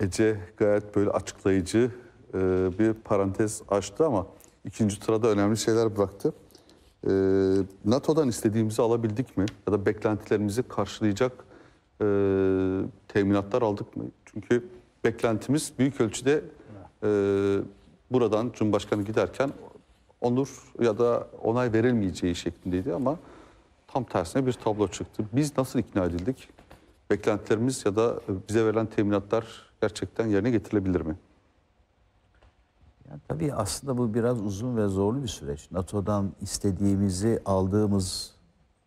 Ece gayet böyle açıklayıcı e, bir parantez açtı ama ikinci sırada önemli şeyler bıraktı. E, NATO'dan istediğimizi alabildik mi? Ya da beklentilerimizi karşılayacak e, teminatlar aldık mı? Çünkü beklentimiz büyük ölçüde e, buradan Cumhurbaşkanı giderken onur ya da onay verilmeyeceği şeklindeydi ama tam tersine bir tablo çıktı. Biz nasıl ikna edildik? Beklentilerimiz ya da bize verilen teminatlar gerçekten yerine getirilebilir mi? Yani tabii aslında bu biraz uzun ve zorlu bir süreç. NATO'dan istediğimizi aldığımız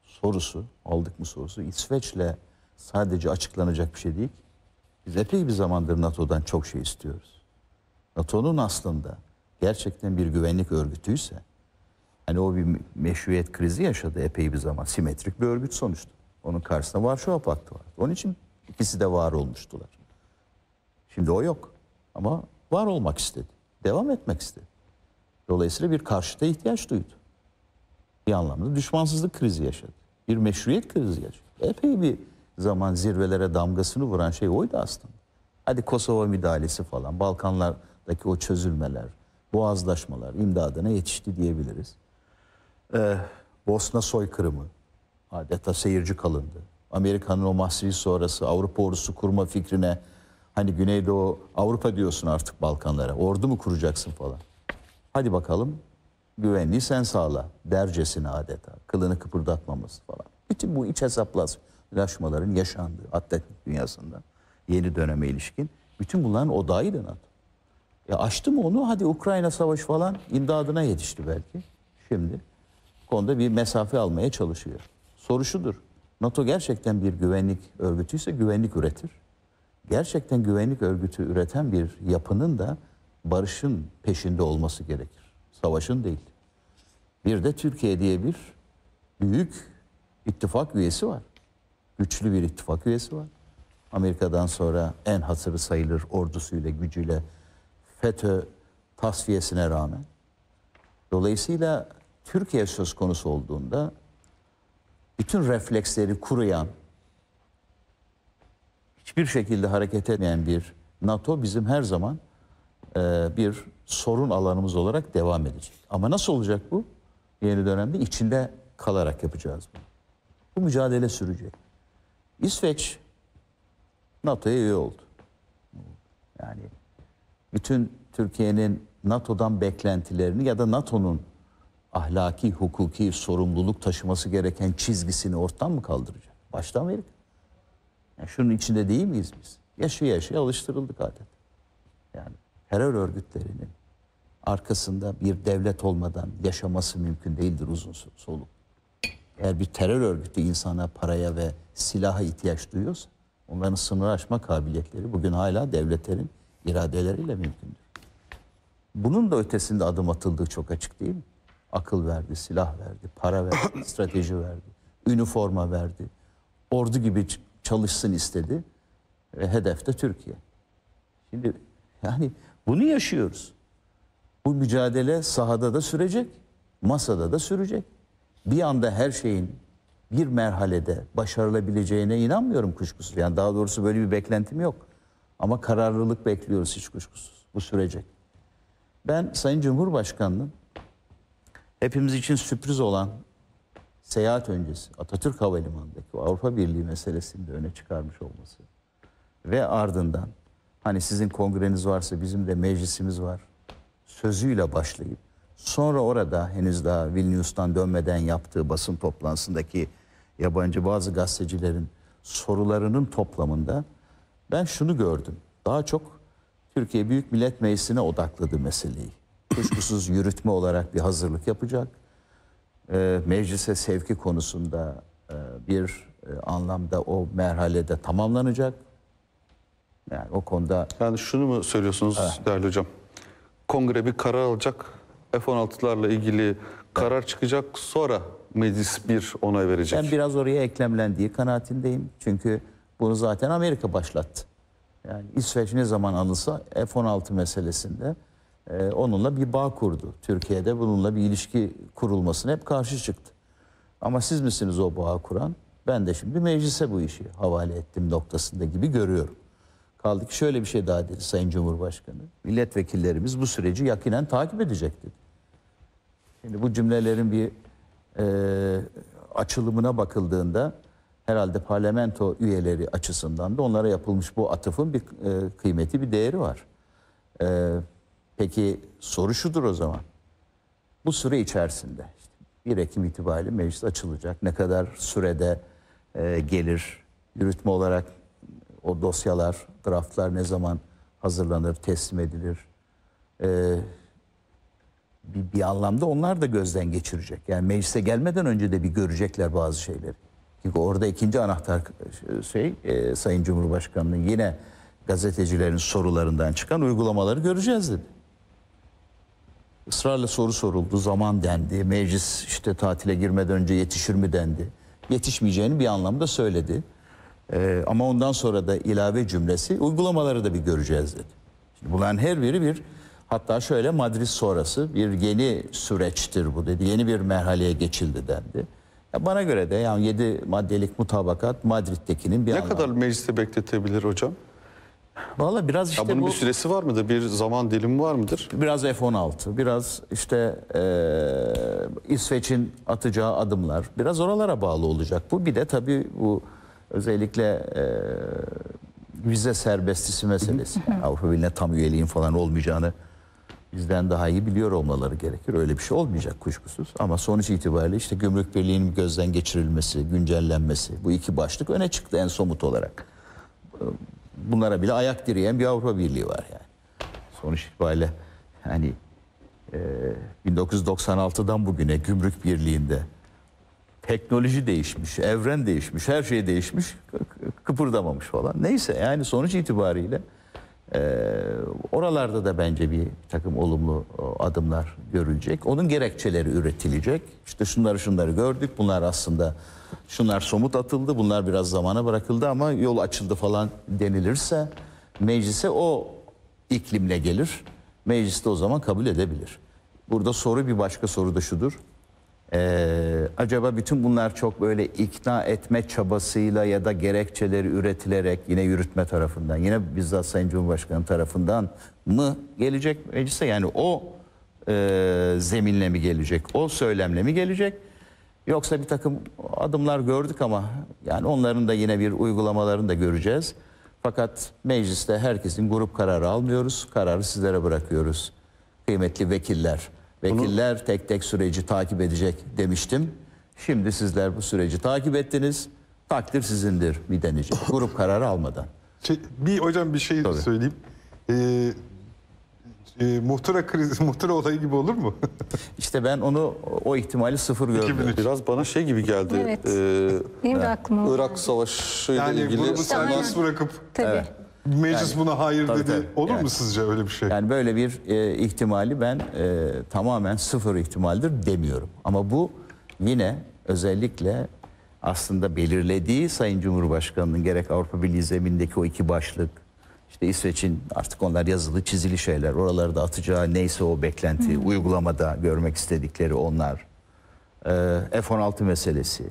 sorusu, aldık mı sorusu İsveç'le sadece açıklanacak bir şey değil. Biz epey bir zamandır NATO'dan çok şey istiyoruz. NATO'nun aslında gerçekten bir güvenlik örgütüyse, hani o bir meşruiyet krizi yaşadı epey bir zaman. Simetrik bir örgüt sonuçta. Onun karşısında Varşova Paktı var. Onun için ikisi de var olmuştular. Şimdi o yok. Ama var olmak istedi. Devam etmek istedi. Dolayısıyla bir karşıta ihtiyaç duydu. Bir anlamda düşmansızlık krizi yaşadı. Bir meşruiyet krizi yaşadı. Epey bir zaman zirvelere damgasını vuran şey oydu aslında. Hadi Kosova müdahalesi falan, Balkanlardaki o çözülmeler, boğazlaşmalar imdadına yetişti diyebiliriz. Ee, Bosna soykırımı, adeta seyirci kalındı. Amerika'nın o mahsiz sonrası Avrupa ordusu kurma fikrine Hani Güneydoğu Avrupa diyorsun artık Balkanlara. Ordu mu kuracaksın falan. Hadi bakalım güvenliği sen sağla dercesine adeta. Kılını kıpırdatmaması falan. Bütün bu iç hesaplaşmaların yaşandığı atletik dünyasında yeni döneme ilişkin. Bütün bunların odağıydı NATO. E açtı mı onu hadi Ukrayna savaşı falan imdadına yetişti belki. Şimdi konuda bir mesafe almaya çalışıyor. Soru şudur. NATO gerçekten bir güvenlik örgütüyse güvenlik üretir gerçekten güvenlik örgütü üreten bir yapının da barışın peşinde olması gerekir. Savaşın değil. Bir de Türkiye diye bir büyük ittifak üyesi var. Güçlü bir ittifak üyesi var. Amerika'dan sonra en hatırı sayılır ordusuyla, gücüyle FETÖ tasfiyesine rağmen. Dolayısıyla Türkiye söz konusu olduğunda bütün refleksleri kuruyan, hiçbir şekilde hareket etmeyen bir NATO bizim her zaman e, bir sorun alanımız olarak devam edecek. Ama nasıl olacak bu? Yeni dönemde içinde kalarak yapacağız bunu. Bu mücadele sürecek. İsveç NATO'ya üye oldu. Yani bütün Türkiye'nin NATO'dan beklentilerini ya da NATO'nun ahlaki, hukuki sorumluluk taşıması gereken çizgisini ortadan mı kaldıracak? Baştan verir. Yani şunun içinde değil miyiz biz? Yaşaya yaşaya alıştırıldık adet. Yani terör örgütlerinin arkasında bir devlet olmadan yaşaması mümkün değildir uzun soluk. Eğer bir terör örgütü insana, paraya ve silaha ihtiyaç duyuyorsa onların sınır aşma kabiliyetleri bugün hala devletlerin iradeleriyle mümkündür. Bunun da ötesinde adım atıldığı çok açık değil mi? Akıl verdi, silah verdi, para verdi, strateji verdi, üniforma verdi, ordu gibi çalışsın istedi. Ve hedef de Türkiye. Şimdi yani bunu yaşıyoruz. Bu mücadele sahada da sürecek, masada da sürecek. Bir anda her şeyin bir merhalede başarılabileceğine inanmıyorum kuşkusuz. Yani daha doğrusu böyle bir beklentim yok. Ama kararlılık bekliyoruz hiç kuşkusuz. Bu sürecek. Ben Sayın Cumhurbaşkanı'nın hepimiz için sürpriz olan seyahat öncesi Atatürk Havalimanı'ndaki Avrupa Birliği meselesini de öne çıkarmış olması ve ardından hani sizin kongreniz varsa bizim de meclisimiz var sözüyle başlayıp sonra orada henüz daha Vilnius'tan dönmeden yaptığı basın toplantısındaki yabancı bazı gazetecilerin sorularının toplamında ben şunu gördüm. Daha çok Türkiye Büyük Millet Meclisi'ne odakladı meseleyi. Kuşkusuz yürütme olarak bir hazırlık yapacak e, meclise sevki konusunda e, bir e, anlamda o merhalede tamamlanacak. Yani o konuda... Yani şunu mu söylüyorsunuz evet. değerli hocam? Kongre bir karar alacak, F-16'larla ilgili karar evet. çıkacak, sonra meclis bir onay verecek. Ben biraz oraya eklemlendiği kanaatindeyim. Çünkü bunu zaten Amerika başlattı. Yani İsveç ne zaman alınsa F-16 meselesinde e, onunla bir bağ kurdu. Türkiye'de bununla bir ilişki kurulmasına hep karşı çıktı. Ama siz misiniz o bağı kuran? Ben de şimdi meclise bu işi havale ettim noktasında gibi görüyorum. Kaldı ki şöyle bir şey daha dedi Sayın Cumhurbaşkanı. Milletvekillerimiz bu süreci yakinen takip edecek dedi. Şimdi bu cümlelerin bir e, açılımına bakıldığında herhalde parlamento üyeleri açısından da onlara yapılmış bu atıfın bir e, kıymeti, bir değeri var. Evet Peki soru şudur o zaman. Bu süre içerisinde işte 1 Ekim itibariyle meclis açılacak. Ne kadar sürede e, gelir, yürütme olarak o dosyalar, draftlar ne zaman hazırlanır, teslim edilir. E, bir, bir anlamda onlar da gözden geçirecek. Yani meclise gelmeden önce de bir görecekler bazı şeyleri. Çünkü orada ikinci anahtar e, şey e, Sayın Cumhurbaşkanı'nın yine gazetecilerin sorularından çıkan uygulamaları göreceğiz dedi ısrarla soru soruldu. Zaman dendi. Meclis işte tatile girmeden önce yetişir mi dendi. Yetişmeyeceğini bir anlamda söyledi. Ee, ama ondan sonra da ilave cümlesi uygulamaları da bir göreceğiz dedi. Şimdi bunların her biri bir hatta şöyle Madrid sonrası bir yeni süreçtir bu dedi. Yeni bir merhaleye geçildi dendi. Ya bana göre de yani 7 maddelik mutabakat Madrid'teki'nin bir Ne anlamı. kadar mecliste bekletebilir hocam? Valla biraz işte ya bunun bu... bir süresi var mıdır? Bir zaman dilimi var mıdır? Biraz F-16, biraz işte e, İsveç'in atacağı adımlar. Biraz oralara bağlı olacak bu. Bir de tabii bu özellikle e, vize serbestisi meselesi. Yani Avrupa Birliği'ne tam üyeliğin falan olmayacağını bizden daha iyi biliyor olmaları gerekir. Öyle bir şey olmayacak kuşkusuz. Ama sonuç itibariyle işte gümrük birliğinin gözden geçirilmesi, güncellenmesi bu iki başlık öne çıktı en somut olarak bunlara bile ayak direyen bir Avrupa Birliği var yani. Sonuç itibariyle yani e, 1996'dan bugüne gümrük birliğinde teknoloji değişmiş, evren değişmiş, her şey değişmiş, kıpırdamamış falan. Neyse yani sonuç itibariyle e, oralarda da bence bir takım olumlu e, adımlar görülecek. Onun gerekçeleri üretilecek. İşte şunları şunları gördük. Bunlar aslında şunlar somut atıldı. Bunlar biraz zamana bırakıldı ama yol açıldı falan denilirse meclise o iklimle gelir. Mecliste o zaman kabul edebilir. Burada soru bir başka soru da şudur. Ee, acaba bütün bunlar çok böyle ikna etme çabasıyla ya da gerekçeleri üretilerek yine yürütme tarafından yine bizzat Sayın Cumhurbaşkanı tarafından mı gelecek meclise yani o e, zeminle mi gelecek o söylemle mi gelecek yoksa bir takım adımlar gördük ama yani onların da yine bir uygulamalarını da göreceğiz. Fakat mecliste herkesin grup kararı almıyoruz kararı sizlere bırakıyoruz kıymetli vekiller. Vekiller tek tek süreci takip edecek demiştim. Şimdi sizler bu süreci takip ettiniz. Takdir sizindir bir denecek. Grup kararı almadan. Şey, bir hocam bir şey Tabii. söyleyeyim. Ee, e, muhtıra krizi, muhtıra olayı gibi olur mu? İşte ben onu o ihtimali sıfır gördüm. Biraz bana şey gibi geldi. Evet. E, Benim de aklıma Irak Savaşı ile yani ilgili. Yani grubu serbest bırakıp. Tabii. Evet. Meclis yani, buna hayır tabii, dedi. Tabii, Olur yani, mu sizce öyle bir şey? Yani böyle bir e, ihtimali ben e, tamamen sıfır ihtimaldir demiyorum. Ama bu yine özellikle aslında belirlediği Sayın Cumhurbaşkanı'nın gerek Avrupa Birliği zemindeki o iki başlık, işte İsveç'in artık onlar yazılı çizili şeyler, oralarda atacağı neyse o beklenti, Hı. uygulamada görmek istedikleri onlar, e, F-16 meselesi,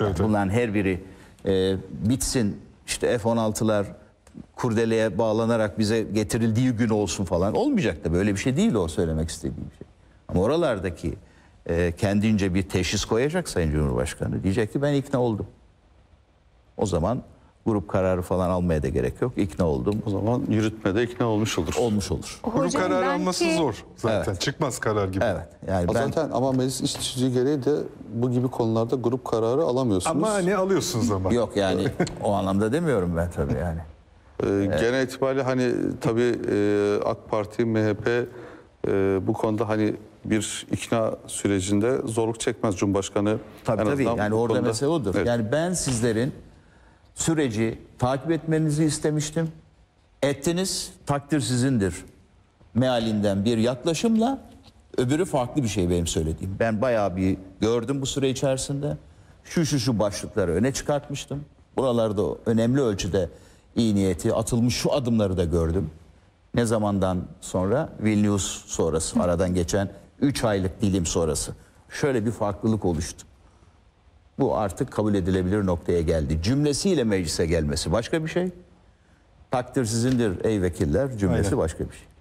evet, yani bunların her biri e, bitsin, işte F-16'lar kurdeleye bağlanarak bize getirildiği gün olsun falan olmayacak da böyle bir şey değil o söylemek istediğim şey. Ama oralardaki e, kendince bir teşhis koyacak Sayın Cumhurbaşkanı diyecekti ben ikna oldum. O zaman grup kararı falan almaya da gerek yok. İkna oldum. O zaman yürütmede ikna olmuş olur. Olmuş olur. Hocam grup kararı belki... alması zor zaten. Evet. Çıkmaz karar gibi. Evet. Yani ben... Zaten ama meclis iş gereği de bu gibi konularda grup kararı alamıyorsunuz. Ama ne hani alıyorsunuz ama. Yok yani o anlamda demiyorum ben tabii yani. Ee, evet. Genel itibariyle hani tabii e, AK Parti, MHP e, bu konuda hani bir ikna sürecinde zorluk çekmez Cumhurbaşkanı. Tabii tabii yani orada konuda... mesele odur. Evet. Yani ben sizlerin süreci takip etmenizi istemiştim. Ettiniz, takdir sizindir mealinden bir yaklaşımla öbürü farklı bir şey benim söylediğim. Ben bayağı bir gördüm bu süre içerisinde. Şu şu şu başlıkları öne çıkartmıştım. Buralarda önemli ölçüde iyi niyeti, atılmış şu adımları da gördüm. Ne zamandan sonra? Vilnius sonrası, aradan geçen 3 aylık dilim sonrası. Şöyle bir farklılık oluştu. Bu artık kabul edilebilir noktaya geldi. Cümlesiyle meclise gelmesi başka bir şey. Takdir sizindir ey vekiller cümlesi Aynen. başka bir şey.